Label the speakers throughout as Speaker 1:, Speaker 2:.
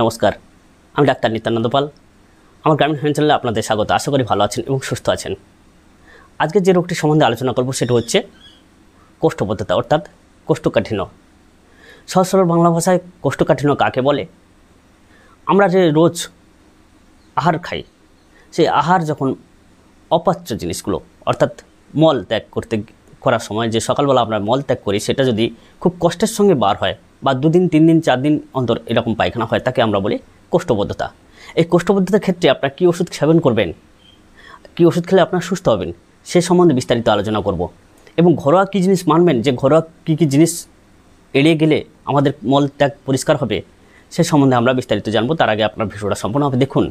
Speaker 1: নমস্কার আমি ডাক্তার নিত্যানন্দ পাল আমার গ্রামীণ হেলথ চ্যানেলে আপনাদের স্বাগত আশা করি ভালো আছেন এবং সুস্থ আছেন আজকে যে রোগটি সম্বন্ধে আলোচনা করব সেটা হচ্ছে কোষ্ঠবদ্ধতা অর্থাৎ কোষ্ঠকাঠিন্য সহজ সরল বাংলা ভাষায় কোষ্ঠকাঠিন্য কাকে বলে আমরা যে রোজ আহার খাই সেই আহার যখন অপাচ্য জিনিসগুলো অর্থাৎ মল ত্যাগ করতে করার সময় যে সকালবেলা আমরা মল ত্যাগ করি সেটা যদি খুব কষ্টের সঙ্গে বার হয় বা দুদিন তিন দিন চার দিন অন্তর এরকম পায়খানা হয় তাকে আমরা বলি কোষ্ঠবদ্ধতা এই কোষ্ঠবদ্ধতার ক্ষেত্রে আপনার কী ওষুধ সেবন করবেন কী ওষুধ খেলে আপনার সুস্থ হবেন সে সম্বন্ধে বিস্তারিত আলোচনা করব এবং ঘরোয়া কী জিনিস মানবেন যে ঘরোয়া কী কী জিনিস এড়িয়ে গেলে আমাদের মলত্যাগ পরিষ্কার হবে সে সম্বন্ধে আমরা বিস্তারিত জানবো তার আগে আপনার ভিডিওটা সম্পূর্ণভাবে দেখুন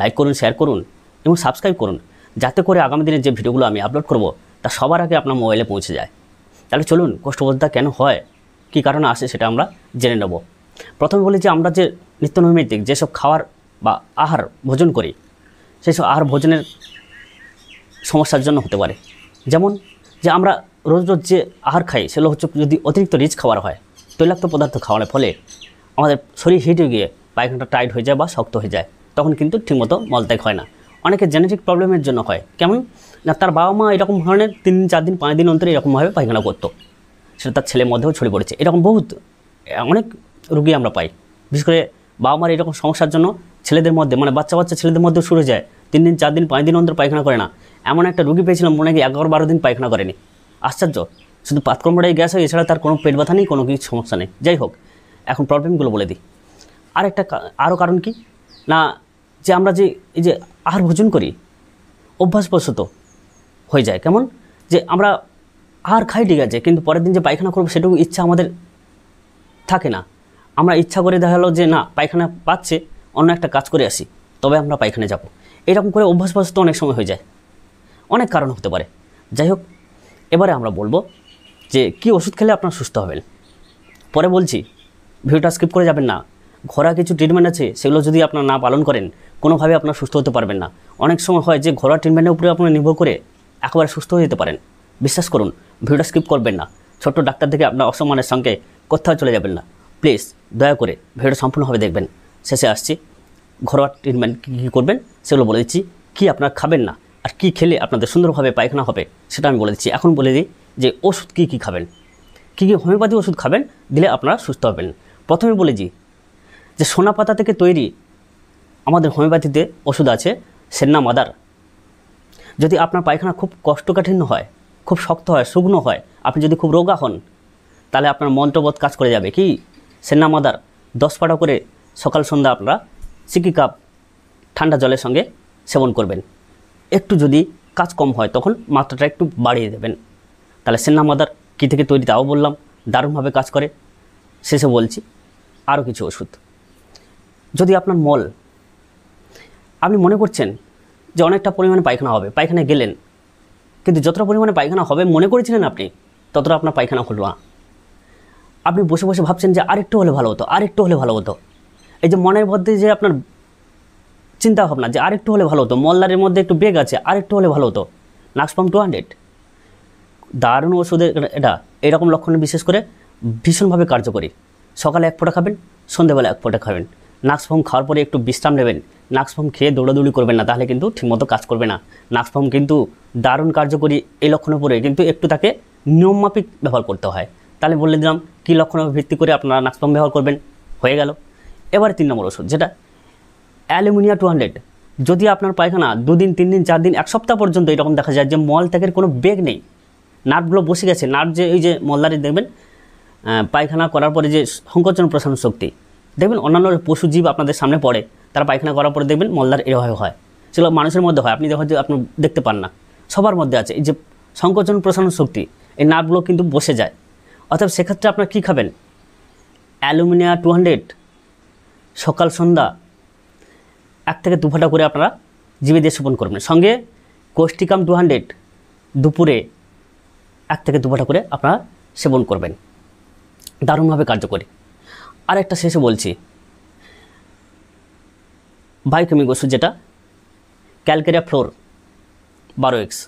Speaker 1: লাইক করুন শেয়ার করুন এবং সাবস্ক্রাইব করুন যাতে করে আগামী দিনে যে ভিডিওগুলো আমি আপলোড করব তা সবার আগে আপনার মোবাইলে পৌঁছে যায় তাহলে চলুন কোষ্ঠবদ্ধতা কেন হয় কী কারণে আসে সেটা আমরা জেনে নেব প্রথমে বলি যে আমরা যে নিত্যনৈমিত্তিক যেসব খাওয়ার বা আহার ভোজন করি সেই সব আহার ভোজনের সমস্যার জন্য হতে পারে যেমন যে আমরা রোজ রোজ যে আহার খাই সেগুলো হচ্ছে যদি অতিরিক্ত রিচ খাবার হয় তৈলাক্ত পদার্থ খাওয়ানোর ফলে আমাদের শরীর হিট হয়ে গিয়ে পায়খানাটা টাইট হয়ে যায় বা শক্ত হয়ে যায় তখন কিন্তু ঠিকমতো মলত্যাগ হয় না অনেকে জেনেটিক প্রবলেমের জন্য হয় কেমন না তার বাবা মা এরকম ধরনের তিন চার দিন পাঁচ দিন অন্তরে এরকমভাবে পায়খানা করতো সেটা তার ছেলের মধ্যেও ছড়িয়ে পড়েছে এরকম বহুত অনেক রুগী আমরা পাই বিশেষ করে বাবা মার এরকম সমস্যার জন্য ছেলেদের মধ্যে মানে বাচ্চা বাচ্চা ছেলেদের মধ্যে শুরু যায় তিন দিন চার দিন পাঁচ দিন অন্তর পায়খানা করে না এমন একটা রুগী পেয়েছিলাম মনে হয় এগারো বারো দিন পায়খানা করেনি আশ্চর্য শুধু পাতকর্মটাই গ্যাস হয় এছাড়া তার কোনো পেট ব্যথা নেই কোনো কিছু সমস্যা নেই যাই হোক এখন প্রবলেমগুলো বলে দিই আর একটা আরও কারণ কি না যে আমরা যে এই যে আহার ভোজন করি অভ্যাসবশত হয়ে যায় কেমন যে আমরা আর খাই ঠিক আছে কিন্তু পরের দিন যে পায়খানা করবো সেটুকু ইচ্ছা আমাদের থাকে না আমরা ইচ্ছা করে দেখা যে না পায়খানা পাচ্ছে অন্য একটা কাজ করে আসি তবে আমরা পায়খানা যাব এরকম করে তো অনেক সময় হয়ে যায় অনেক কারণ হতে পারে যাই হোক এবারে আমরা বলবো যে কি ওষুধ খেলে আপনার সুস্থ হবেন পরে বলছি ভিডিওটা স্কিপ করে যাবেন না ঘোরা কিছু ট্রিটমেন্ট আছে সেগুলো যদি আপনার না পালন করেন কোনোভাবে আপনার সুস্থ হতে পারবেন না অনেক সময় হয় যে ঘোরা ট্রিটমেন্টের উপরে আপনার নির্ভর করে একেবারে সুস্থ হয়ে যেতে পারেন বিশ্বাস করুন ভিডিও স্কিপ করবেন না ছোট্ট ডাক্তার থেকে আপনার অসম্মানের সঙ্গে কোথাও চলে যাবেন না প্লিজ দয়া করে ভিডিও সম্পূর্ণভাবে দেখবেন শেষে আসছি ঘরোয়া ট্রিটমেন্ট কী কী করবেন সেগুলো বলে দিচ্ছি কী আপনারা খাবেন না আর কী খেলে আপনাদের সুন্দরভাবে পায়খানা হবে সেটা আমি বলে দিচ্ছি এখন বলে দিই যে ওষুধ কী কী খাবেন কী কী হোমিওপ্যাথি ওষুধ খাবেন দিলে আপনারা সুস্থ হবেন প্রথমে বলে দিই যে সোনা পাতা থেকে তৈরি আমাদের হোমিওপ্যাথিতে ওষুধ আছে সেন্না মাদার যদি আপনার পায়খানা খুব কষ্টকাঠিন্য হয় খুব শক্ত হয় শুকনো হয় আপনি যদি খুব রোগা হন তাহলে আপনার মন্ত্রবোধ কাজ করে যাবে কি সেন্না মাদার দশ পাটা করে সকাল সন্ধ্যা আপনারা সিকি কাপ ঠান্ডা জলের সঙ্গে সেবন করবেন একটু যদি কাজ কম হয় তখন মাত্রাটা একটু বাড়িয়ে দেবেন তাহলে সেন্না মাদার কী থেকে তৈরি তাও বললাম দারুণভাবে কাজ করে শেষে বলছি আরও কিছু ওষুধ যদি আপনার মল আপনি মনে করছেন যে অনেকটা পরিমাণে পায়খানা হবে পায়খানায় গেলেন কিন্তু যতটা পরিমাণে পায়খানা হবে মনে করেছিলেন আপনি ততটা আপনার পায়খানা হলো না আপনি বসে বসে ভাবছেন যে আরেকটু হলে ভালো হতো আরেকটু হলে ভালো হতো এই যে মনের মধ্যে যে আপনার চিন্তা ভাবনা যে আরেকটু হলে ভালো হতো মলদারের মধ্যে একটু বেগ আছে আরেকটু হলে ভালো হতো নাক্সপাম টু হান্ড্রেড দারুণ ওষুধের এটা এরকম লক্ষণে বিশেষ করে ভীষণভাবে কার্যকরী সকালে এক ফোঁটা খাবেন সন্ধেবেলা এক ফোঁটা খাবেন নাক্সপাম খাওয়ার পরে একটু বিশ্রাম নেবেন নাক্সফর্ম খেয়ে দৌড়াদৌড়ি করবেন না তাহলে কিন্তু ঠিকমতো কাজ করবে না নাক্সফর্ম কিন্তু দারুণ কার্যকরী এই লক্ষণের উপরে কিন্তু একটু তাকে নিয়মমাফিক ব্যবহার করতে হয় তাহলে বলে দিলাম কী লক্ষণের ভিত্তি করে আপনারা নাক্সফর্ম ব্যবহার করবেন হয়ে গেল এবার তিন নম্বর ওষুধ যেটা অ্যালুমিনিয়া টু হান্ড্রেড যদি আপনার পায়খানা দুদিন তিন দিন চার দিন এক সপ্তাহ পর্যন্ত এরকম দেখা যায় যে মল ত্যাগের কোনো বেগ নেই নার্ভগুলো বসে গেছে নার্ভ যে এই যে মলদারি দেখবেন পায়খানা করার পরে যে সংকোচন প্রসারণ শক্তি দেখবেন অন্যান্য পশুজীব আপনাদের সামনে পড়ে তারা পায়খানা করার পরে দেখবেন মলদার এভাবে হয় সেগুলো মানুষের মধ্যে হয় আপনি যে আপনি দেখতে পান না সবার মধ্যে আছে এই যে সংকোচন প্রসারণ শক্তি এই নার্ভগুলো কিন্তু বসে যায় অর্থাৎ সেক্ষেত্রে আপনার কী খাবেন অ্যালুমিনিয়া টু হান্ড্রেড সকাল সন্ধ্যা এক থেকে দু করে আপনারা জীবে দিয়ে সেবন করবেন সঙ্গে কোষ্টিকাম টু হান্ড্রেড দুপুরে এক থেকে দু করে আপনারা সেবন করবেন দারুণভাবে কার্যকরী আর একটা শেষে বলছি বায়োকেমিক ওষুধ যেটা ক্যালকেরিয়া ফ্লোর বারো এক্স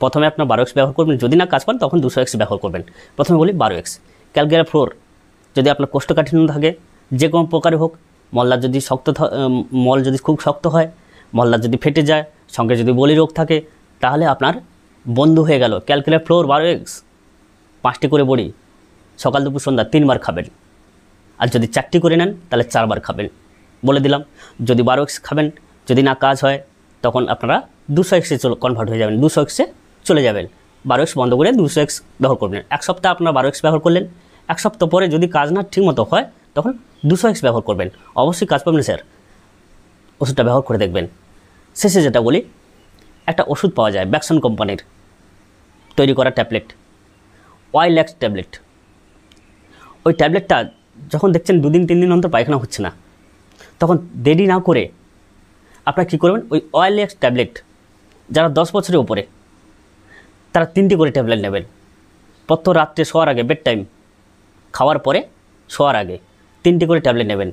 Speaker 1: প্রথমে আপনার বারো এক্স ব্যবহার করবেন যদি না কাজ করেন তখন দুশো এক্স ব্যবহার করবেন প্রথমে বলি বারো এক্স ক্যালকেরিয়া ফ্লোর যদি আপনার কোষ্ঠকাঠিন্য থাকে যে কোনো প্রকারে হোক মল্লার যদি শক্ত মল যদি খুব শক্ত হয় মল্লার যদি ফেটে যায় সঙ্গে যদি বলি রোগ থাকে তাহলে আপনার বন্ধু হয়ে গেল ক্যালকুলেট ফ্লোর বারো এক্স পাঁচটি করে বড়ি সকাল দুপুর সন্ধ্যা তিনবার খাবেন আর যদি চারটি করে নেন তাহলে চারবার খাবেন বলে দিলাম যদি বারো এক্স খাবেন যদি না কাজ হয় তখন আপনারা দুশো এক্সে কনভার্ট হয়ে যাবেন দুশো এক্সে চলে যাবেন বারো এক্স বন্ধ করে দুশো এক্স ব্যবহার করবেন এক সপ্তাহ আপনারা বারো এক্স ব্যবহার করলেন এক সপ্তাহ পরে যদি কাজ না ঠিকমতো হয় তখন দুশো এক্স ব্যবহার করবেন অবশ্যই কাজ পাবেন স্যার ওষুধটা ব্যবহার করে দেখবেন শেষে যেটা বলি একটা ওষুধ পাওয়া যায় ব্যাকসন কোম্পানির তৈরি করা ট্যাবলেট ওয়াইল্যাক্স ট্যাবলেট ওই ট্যাবলেটটা যখন দেখছেন দুদিন তিন দিন অন্তর পায়খানা হচ্ছে না তখন দেরি না করে আপনারা কী করবেন ওই অয়েল এক্স ট্যাবলেট যারা দশ বছরের উপরে তারা তিনটি করে ট্যাবলেট নেবেন প্রত্যেক রাত্রে শোয়ার আগে বেড টাইম খাওয়ার পরে শোয়ার আগে তিনটি করে ট্যাবলেট নেবেন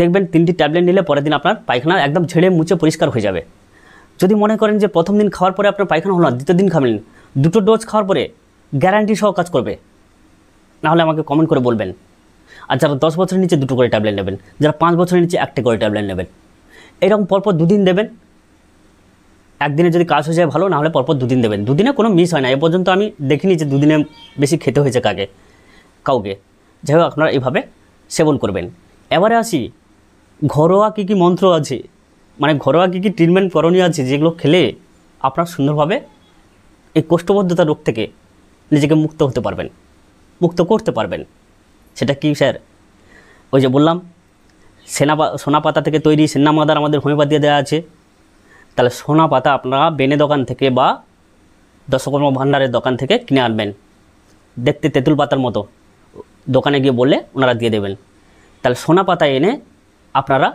Speaker 1: দেখবেন তিনটি ট্যাবলেট নিলে পরের দিন আপনার পায়খানা একদম ঝেড়ে মুছে পরিষ্কার হয়ে যাবে যদি মনে করেন যে প্রথম দিন খাওয়ার পরে আপনার পায়খানা হলো না দ্বিতীয় দিন খাবেন দুটো ডোজ খাওয়ার পরে গ্যারান্টি সহ কাজ করবে নাহলে আমাকে কমেন্ট করে বলবেন আর যারা দশ বছরের নিচে দুটো করে ট্যাবলেট নেবেন যারা পাঁচ বছরের নিচে একটা করে ট্যাবলেট নেবেন এরকম পরপর দুদিন দেবেন একদিনে যদি কাজ হয়ে যায় ভালো না হলে পরপর দুদিন দেবেন দুদিনে কোনো মিস হয় না এ পর্যন্ত আমি দেখিনি যে দুদিনে বেশি খেতে হয়েছে কাকে কাউকে যাই হোক আপনারা এইভাবে সেবন করবেন এবারে আসি ঘরোয়া কী কী মন্ত্র আছে মানে ঘরোয়া কী কী ট্রিটমেন্ট করণীয় আছে যেগুলো খেলে আপনার সুন্দরভাবে এই কোষ্ঠবদ্ধতা রোগ থেকে নিজেকে মুক্ত হতে পারবেন মুক্ত করতে পারবেন সেটা কি স্যার ওই যে বললাম সেনা সোনা পাতা থেকে তৈরি সেনা মাদার আমাদের দিয়ে দেওয়া আছে তাহলে সোনা পাতা আপনারা বেনে দোকান থেকে বা দশকর্ম ভাণ্ডারের দোকান থেকে কিনে আনবেন দেখতে তেঁতুল পাতার মতো দোকানে গিয়ে বললে ওনারা দিয়ে দেবেন তাহলে সোনা পাতা এনে আপনারা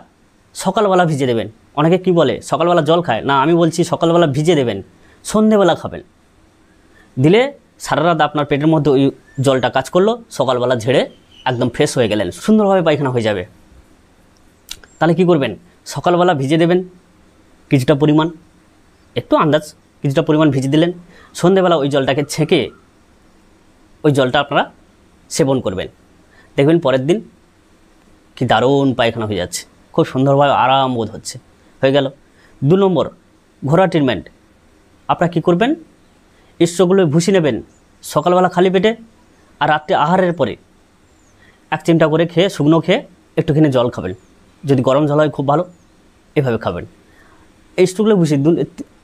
Speaker 1: সকালবেলা ভিজে দেবেন অনেকে কি বলে সকালবেলা জল খায় না আমি বলছি সকালবেলা ভিজে দেবেন সন্ধেবেলা খাবেন দিলে সারা রাত আপনার পেটের মধ্যে ওই জলটা কাজ করলো সকালবেলা ঝেড়ে একদম ফ্রেশ হয়ে গেলেন সুন্দরভাবে পায়খানা হয়ে যাবে তাহলে কি করবেন সকালবেলা ভিজে দেবেন কিছুটা পরিমাণ একটু আন্দাজ কিছুটা পরিমাণ ভিজে দিলেন সন্ধেবেলা ওই জলটাকে ছেঁকে ওই জলটা আপনারা সেবন করবেন দেখবেন পরের দিন কি দারুণ পায়খানা হয়ে যাচ্ছে খুব সুন্দরভাবে আরাম বোধ হচ্ছে হয়ে গেল দু নম্বর ঘোড়া ট্রিটমেন্ট আপনারা কী করবেন ঈশ্বরগুলো ভুষি নেবেন সকালবেলা খালি পেটে আর রাত্রে আহারের পরে এক চিমটা করে খেয়ে শুকনো খেয়ে একটুখানি জল খাবেন যদি গরম জল হয় খুব ভালো এভাবে খাবেন এই স্টুগুলো ভুষি দুধ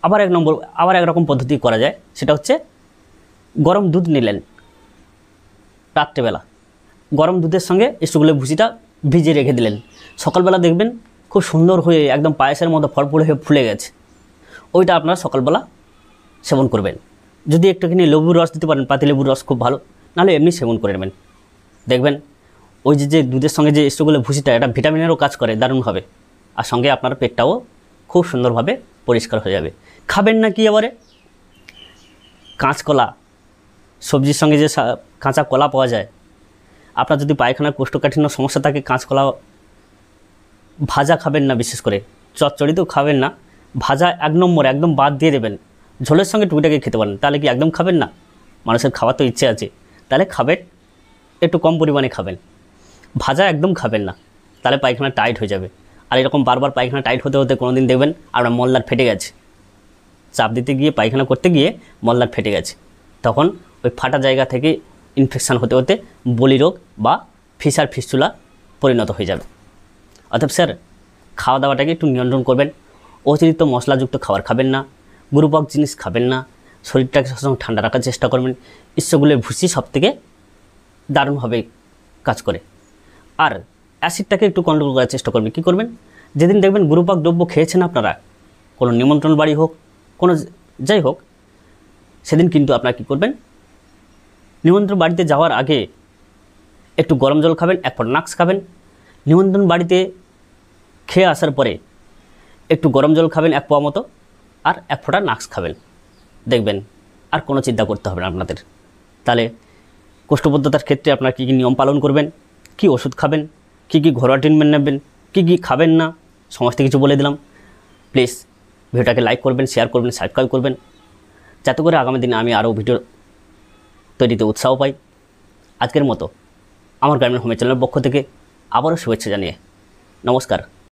Speaker 1: আবার এক নম্বর আবার একরকম পদ্ধতি করা যায় সেটা হচ্ছে গরম দুধ নিলেন রাত্রেবেলা গরম দুধের সঙ্গে স্টুগুলো ভুষিটা ভিজে রেখে দিলেন সকালবেলা দেখবেন খুব সুন্দর হয়ে একদম পায়েসের মতো ফড়ফড়ে হয়ে ফুলে গেছে ওইটা আপনারা সকালবেলা সেবন করবেন যদি একটুখানি লেবুর রস দিতে পারেন পাতি লেবুর রস খুব ভালো নাহলে এমনি সেবন করে নেবেন দেখবেন ওই যে যে দুধের সঙ্গে যে এসোগুলো ভুসিটা এটা ভিটামিনেরও কাজ করে দারুণভাবে আর সঙ্গে আপনার পেটটাও খুব সুন্দরভাবে পরিষ্কার হয়ে যাবে খাবেন না কি এবারে কাঁচকলা সবজির সঙ্গে যে কাঁচা কলা পাওয়া যায় আপনার যদি পায়খানার কোষ্ঠকাঠিন্য সমস্যা থাকে কাঁচকলা ভাজা খাবেন না বিশেষ করে চচ্চড়িতেও খাবেন না ভাজা এক নম্বর একদম বাদ দিয়ে দেবেন ঝোলের সঙ্গে টুকিটাকে খেতে পারেন তাহলে কি একদম খাবেন না মানুষের খাওয়ার তো ইচ্ছে আছে তাহলে খাবেন একটু কম পরিমাণে খাবেন ভাজা একদম খাবেন না তাহলে পায়খানা টাইট হয়ে যাবে আর এরকম বারবার পায়খানা টাইট হতে হতে কোনো দিন দেখবেন আপনার মলদার ফেটে গেছে চাপ দিতে গিয়ে পায়খানা করতে গিয়ে মলদার ফেটে গেছে তখন ওই ফাটা জায়গা থেকে ইনফেকশান হতে হতে বলি রোগ বা ফিসার ফিস্টুলা পরিণত হয়ে যাবে অর্থাৎ স্যার খাওয়া দাওয়াটাকে একটু নিয়ন্ত্রণ করবেন অতিরিক্ত মশলাযুক্ত খাবার খাবেন না গুরুপক জিনিস খাবেন না শরীরটাকে সবসময় ঠান্ডা রাখার চেষ্টা করবেন ইচ্ছাগুলোর ভুসি সব থেকে দারুণভাবে কাজ করে আর অ্যাসিডটাকে একটু কন্ট্রোল করার চেষ্টা করবেন কী করবেন যেদিন দেখবেন গুরুপাক দ্রব্য খেয়েছেন আপনারা কোনো নিমন্ত্রণ বাড়ি হোক কোনো যাই হোক সেদিন কিন্তু আপনারা কী করবেন নিমন্ত্রণ বাড়িতে যাওয়ার আগে একটু গরম জল খাবেন এক ফোঁটা নাক্স খাবেন নিমন্ত্রণ বাড়িতে খেয়ে আসার পরে একটু গরম জল খাবেন এক পোয়া মতো আর এক ফোঁটা নাক্স খাবেন দেখবেন আর কোনো চিন্তা করতে হবে না আপনাদের তাহলে কোষ্ঠবদ্ধতার ক্ষেত্রে আপনারা কী কী নিয়ম পালন করবেন কি ওষুধ খাবেন কি কি ঘরোয়া ট্রিটমেন্ট নেবেন কি কি খাবেন না সমস্ত কিছু বলে দিলাম প্লিজ ভিডিওটাকে লাইক করবেন শেয়ার করবেন সাবস্ক্রাইব করবেন যাতে করে আগামী দিনে আমি আরও ভিডিও তৈরিতে উৎসাহ পাই আজকের মতো আমার গ্রামীণ হোমের চ্যানেলের পক্ষ থেকে আবারও শুভেচ্ছা জানিয়ে নমস্কার